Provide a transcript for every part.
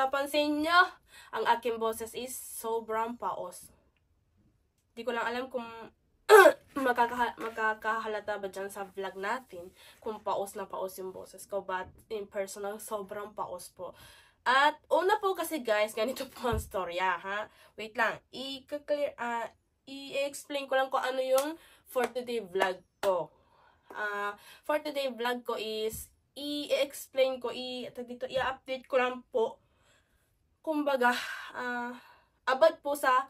napapansin nyo, ang aking boses is sobrang paos. Di ko lang alam kung makakaha makakahalata ba dyan sa vlog natin kung paos na paos yung boses ko. But in personal, sobrang paos po. At una po kasi guys, ganito po ang storya ah, ha. Wait lang, i-clear, uh, i-explain ko lang kung ano yung for today vlog ko. Uh, for today vlog ko is i-explain ko, i dito i-update ko lang po kumbaga, uh, abad po sa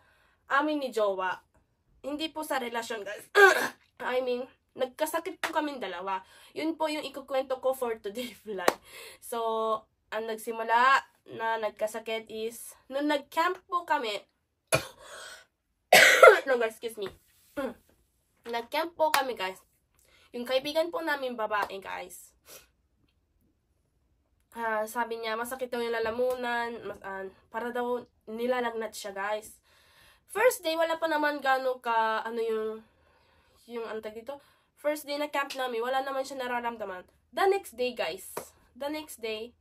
amin ni Jowa. Hindi po sa relasyon, guys. I mean, nagkasakit po kami dalawa. Yun po yung ikukwento ko for today vlog. So, ang nagsimula na nagkasakit is, nung nag-camp po kami, no guys, excuse me. nag-camp po kami guys. Yung kaibigan po namin babae guys uh, sabi niya, masakit daw yung lalamunan, mas, uh, para daw nilalagnat siya, guys. First day, wala pa naman gano'n ka, ano yung, yung antag dito, first day na camp namin, wala naman siya nararamdaman. The next day, guys, the next day,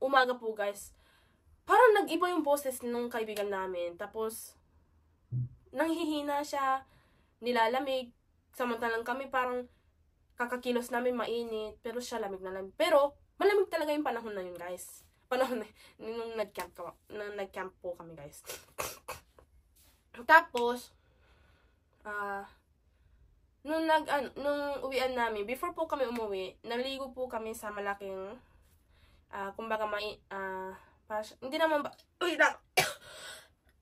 umaga po, guys, parang nag-iba yung boses nung kaibigan namin. Tapos, nanghihina siya, nilalamig, samantalang kami parang kakakilos namin mainit, pero siya lamig na lamig. Pero, Malamig talaga yung panahon na yun, guys. Panahon na, nung nag-camp, ka, na, nag-camp po kami, guys. Tapos, ah, uh, nung nag, an, nung uwian namin, before po kami umuwi, naligo po kami sa malaking, ah, uh, kumbaga, mai, ah, uh, hindi naman ba, uy, na,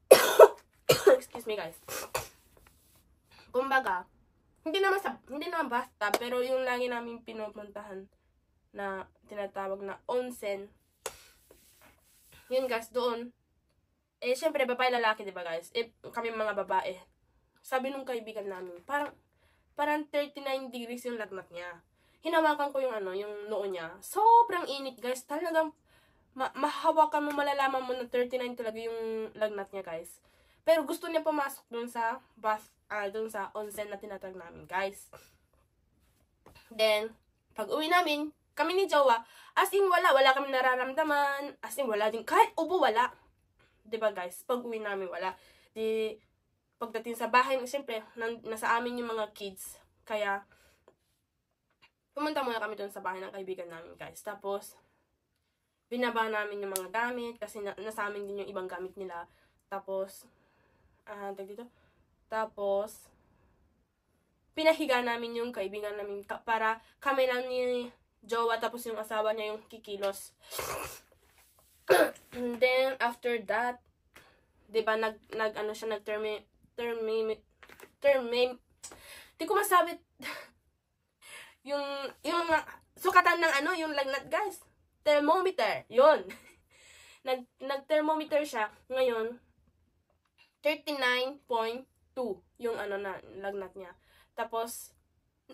excuse me, guys. Kumbaga, hindi naman sa, hindi naman basta, pero yung lagi namin pinupuntahan na tinatawag na onsen. Yun guys, doon. Eh, syempre, babae lalaki, di ba guys? Eh, kami mga babae. Sabi nung kaibigan namin, parang, parang 39 degrees yung lagnat niya. Hinawakan ko yung ano, yung noo niya. Sobrang init guys. Talagang, ma mahawakan mo, malalaman mo na 39 talaga yung lagnat niya guys. Pero gusto niya pumasok dun sa bath, ah, uh, dun sa onsen na tinatag namin guys. Then, pag uwi namin, kami ni Jawa, as in wala, wala kami nararamdaman, as in wala din, kahit ubo wala. ba diba guys, pag uwi namin wala. Di, pagdating sa bahay, siyempre, nasa amin yung mga kids, kaya, pumunta muna kami dun sa bahay ng kaibigan namin guys. Tapos, binaba namin yung mga gamit, kasi na, nasa amin din yung ibang gamit nila. Tapos, ah, uh, dito, tapos, pinahiga namin yung kaibigan namin para kami lang ni jowa tapos yung asawa niya yung kikilos. And then after that, 'di ba nag nag ano siya nag termi termi termi Di ko masabi yung yung sukatan ng ano yung lagnat guys. Thermometer, 'yon. nag nag thermometer siya ngayon 39.2 yung ano na lagnat niya. Tapos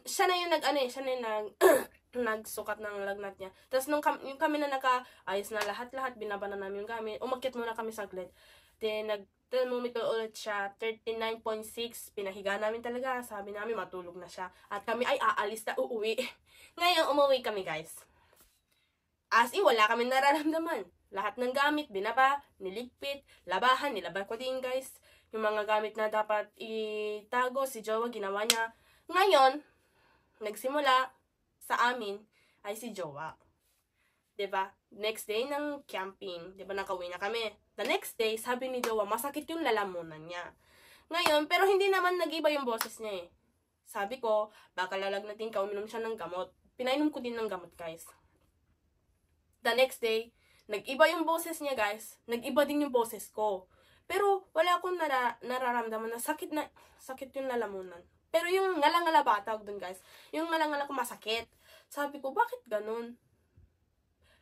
siya na yung nag ano eh, siya na yung nag nagsukat ng lagnat niya. Tapos nung kam- yung kami na nakaayos na lahat-lahat, binaba na namin yung gamit. Umakyat muna kami saglit. Then, nag thermometer ulit siya, 39.6. Pinahiga namin talaga. Sabi namin, matulog na siya. At kami ay aalis na uuwi. Ngayon, umuwi kami, guys. As in, wala kami nararamdaman. Lahat ng gamit, binaba, niligpit, labahan, nilaban ko din, guys. Yung mga gamit na dapat itago, si Jowa, ginawa niya. Ngayon, nagsimula, sa amin ay si Jowa. ba? Diba? Next day ng camping, ba diba, nakauwi na kami. The next day, sabi ni Jowa, masakit yung lalamunan niya. Ngayon, pero hindi naman nagiba yung boses niya eh. Sabi ko, baka lalag natin uminom siya ng gamot. Pinainom ko din ng gamot, guys. The next day, nag-iba yung boses niya, guys. Nag-iba din yung boses ko. Pero wala akong nara nararamdaman na sakit na sakit yung lalamunan. Pero yung ngala-ngala ba tawag dun, guys? Yung ngala-ngala ko masakit. Sabi ko, bakit ganun?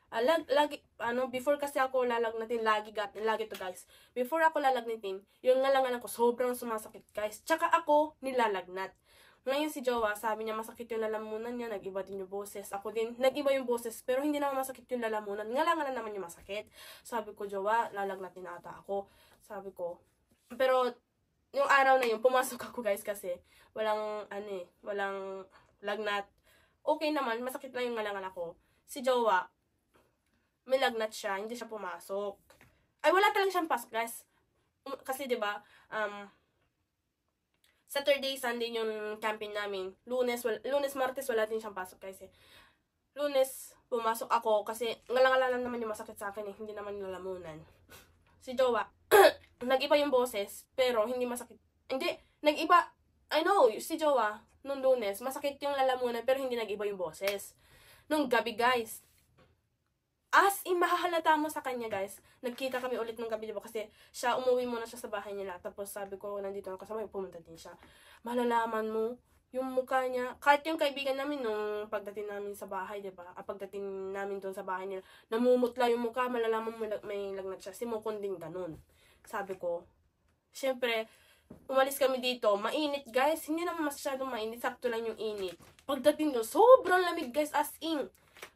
Uh, lag, lagi, ano, before kasi ako lalagnatin, lagi gatin, lagi to guys. Before ako lalagnatin, yung ngalangalan ko, sobrang sumasakit guys. Tsaka ako, nilalagnat. Ngayon si Jowa, sabi niya masakit yung lalamunan niya, nag-iba din yung boses. Ako din, nag-iba yung boses, pero hindi naman masakit yung lalamunan. Ngalangalan naman yung masakit. Sabi ko, Jowa, lalagnatin ata ako. Sabi ko, pero yung araw na yun, pumasok ako guys kasi walang, ano eh, walang lagnat, okay naman, masakit lang yung ngalangala ko. Si Jowa, may lagnat siya, hindi siya pumasok. Ay, wala talaga siyang pasok, guys. Um, kasi, di ba, um, Saturday, Sunday yung camping namin. Lunes, wala, lunes, martes, wala din siyang pasok, guys. Eh. Lunes, pumasok ako kasi ngalangala lang naman yung masakit sa akin eh. Hindi naman nilalamunan. Si Jowa, nag-iba yung boses, pero hindi masakit. Hindi, nag-iba, I know, si Jowa, nung lunes, masakit yung lalamunan pero hindi nag-iba yung boses. Nung gabi, guys, as in, mahahalata mo sa kanya, guys. Nagkita kami ulit nung gabi, diba? Kasi siya, umuwi muna siya sa bahay nila. Tapos sabi ko, nandito ako kasama, pumunta din siya. Malalaman mo, yung mukha niya, kahit yung kaibigan namin nung pagdating namin sa bahay, di ba? Ah, pagdating namin doon sa bahay nila, namumutla yung mukha, malalaman mo may lagnat siya. Si Mokon din ganun. Sabi ko, syempre, umalis kami dito, mainit guys. Hindi naman masyadong mainit, sakto lang yung init. Pagdating doon, sobrang lamig guys, as in.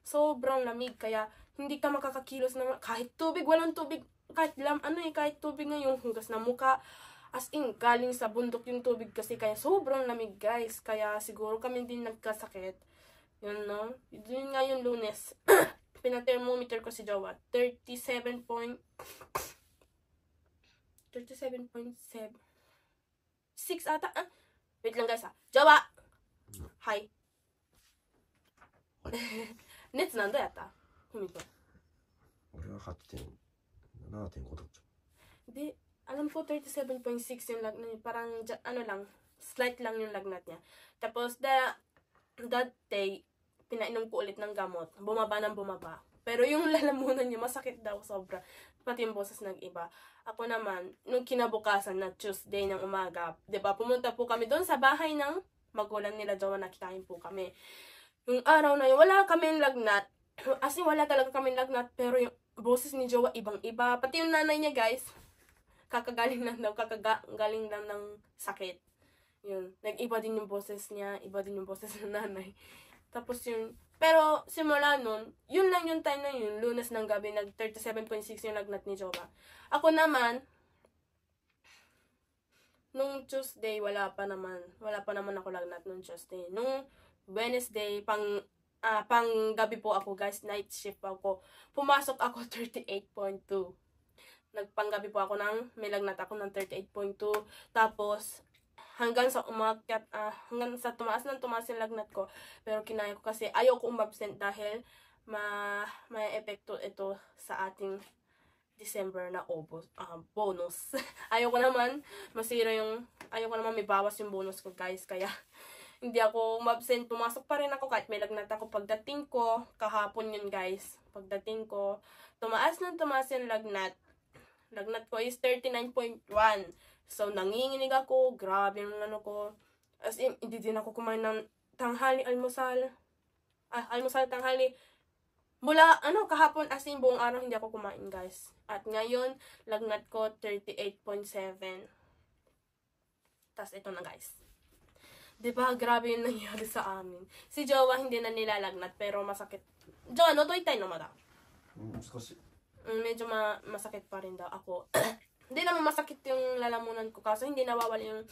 Sobrang lamig, kaya hindi ka makakakilos na kahit tubig, walang tubig, kahit lam, ano eh, kahit tubig na yung hugas na muka. As in, galing sa bundok yung tubig kasi, kaya sobrang lamig guys. Kaya siguro kami din nagkasakit. Yun no, yun nga yung lunes. Pina-thermometer ko si Jawa, 37 point... 37.7 6 ata. Ah, wait lang guys ah. ha. Jawa! はい。熱何度やったふみくん。俺は8.7.5度。Di, alam ko 37.6 yung lag niya. Parang, ano lang, slight lang yung lagnat niya. Tapos, the, that ko ulit ng gamot. Bumaba ng bumaba. Pero yung lalamunan niya, masakit daw sobra pati yung boses nag-iba. Ako naman, nung kinabukasan na Tuesday ng umaga, ba diba, pumunta po kami doon sa bahay ng magulang nila Jowa, nakikain po kami. Yung araw na yun, wala kami lagnat. As in, wala talaga kami lagnat, pero yung boses ni Jowa, ibang-iba. Pati yung nanay niya, guys, kakagaling lang daw, kakagaling lang ng sakit. Yun. Nag-iba din yung boses niya, iba din yung boses ng nanay. Tapos yung, pero simula nun, yun lang yung time na yun, lunas ng gabi, nag 37.6 yung lagnat ni Jowa. Ako naman, nung Tuesday, wala pa naman, wala pa naman ako lagnat nung Tuesday. Nung Wednesday, pang, uh, pang gabi po ako guys, night shift ako, pumasok ako 38.2. Nagpanggabi po ako ng, may lagnat ako ng 38.2. Tapos, hanggang sa umakyat, uh, hanggang sa tumaas ng tumaas yung lagnat ko. Pero kinaya ko kasi ayaw ko umabsent dahil ma may epekto ito sa ating December na obos, uh, bonus. ayaw ko naman masira yung, ayaw ko naman may bawas yung bonus ko guys. Kaya hindi ako umabsent. Pumasok pa rin ako kahit may lagnat ako. Pagdating ko, kahapon yun guys. Pagdating ko, tumaas ng tumaas yung lagnat. Lagnat ko is 39.1. So, nanginginig ako. Grabe yung ano ko. As in, hindi din ako kumain ng tanghali, almusal. Ah, almusal, tanghali. Mula, ano, kahapon, as in, buong araw hindi ako kumain, guys. At ngayon, lagnat ko 38.7. Tapos, ito na, guys. Di ba grabe yung nangyari sa amin. Si Jowa hindi na nilalagnat, pero masakit. Jowa, no, toy tayo naman no, daw. Mm, medyo ma masakit pa rin daw ako. Hindi naman masakit yung lalamunan ko. kasi hindi nawawala yung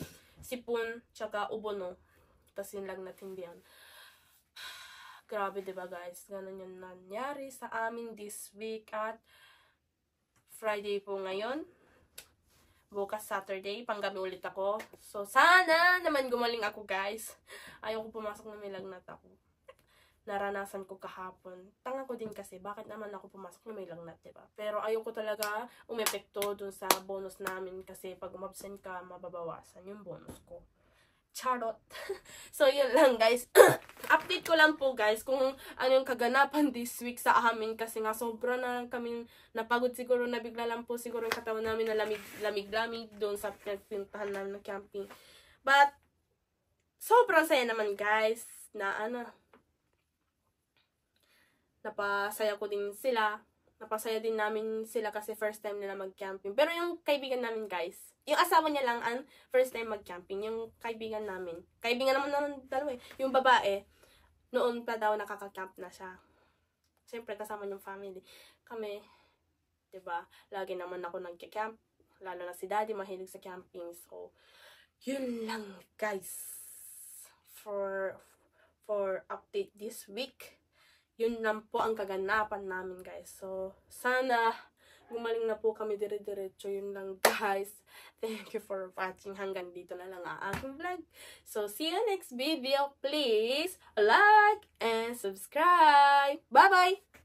sipon tsaka no. Tapos yun lang diyan. Grabe, ba diba, guys? Ganun yung nangyari sa amin this week at Friday po ngayon. Bukas Saturday, panggabi ulit ako. So, sana naman gumaling ako, guys. Ayoko pumasok na may lagnat ako naranasan ko kahapon. Tanga ko din kasi, bakit naman ako pumasok na may lagnat, diba? Pero ayoko talaga umepekto dun sa bonus namin kasi pag umabsent ka, mababawasan yung bonus ko. Charot. so, yun lang guys. Update ko lang po guys kung ano yung kaganapan this week sa amin kasi nga sobra na kami napagod siguro na bigla lang po siguro yung katawan namin na lamig-lamig doon sa pinagpintahan namin ng camping. But, sobrang saya naman guys na ano, napasaya ko din sila. Napasaya din namin sila kasi first time nila mag-camping. Pero yung kaibigan namin, guys, yung asawa niya lang ang first time mag-camping. Yung kaibigan namin. Kaibigan naman naman dalawa eh. Yung babae, noon pa daw nakaka-camp na siya. Siyempre, kasama yung family. Kami, ba diba, lagi naman ako nag camp Lalo na si daddy, mahilig sa camping. So, yun lang, guys. For, for update this week yun lang po ang kaganapan namin, guys. So, sana gumaling na po kami dire-diretso. Yun lang, guys. Thank you for watching. Hanggang dito na lang ang aking vlog. So, see you next video. Please like and subscribe. Bye-bye!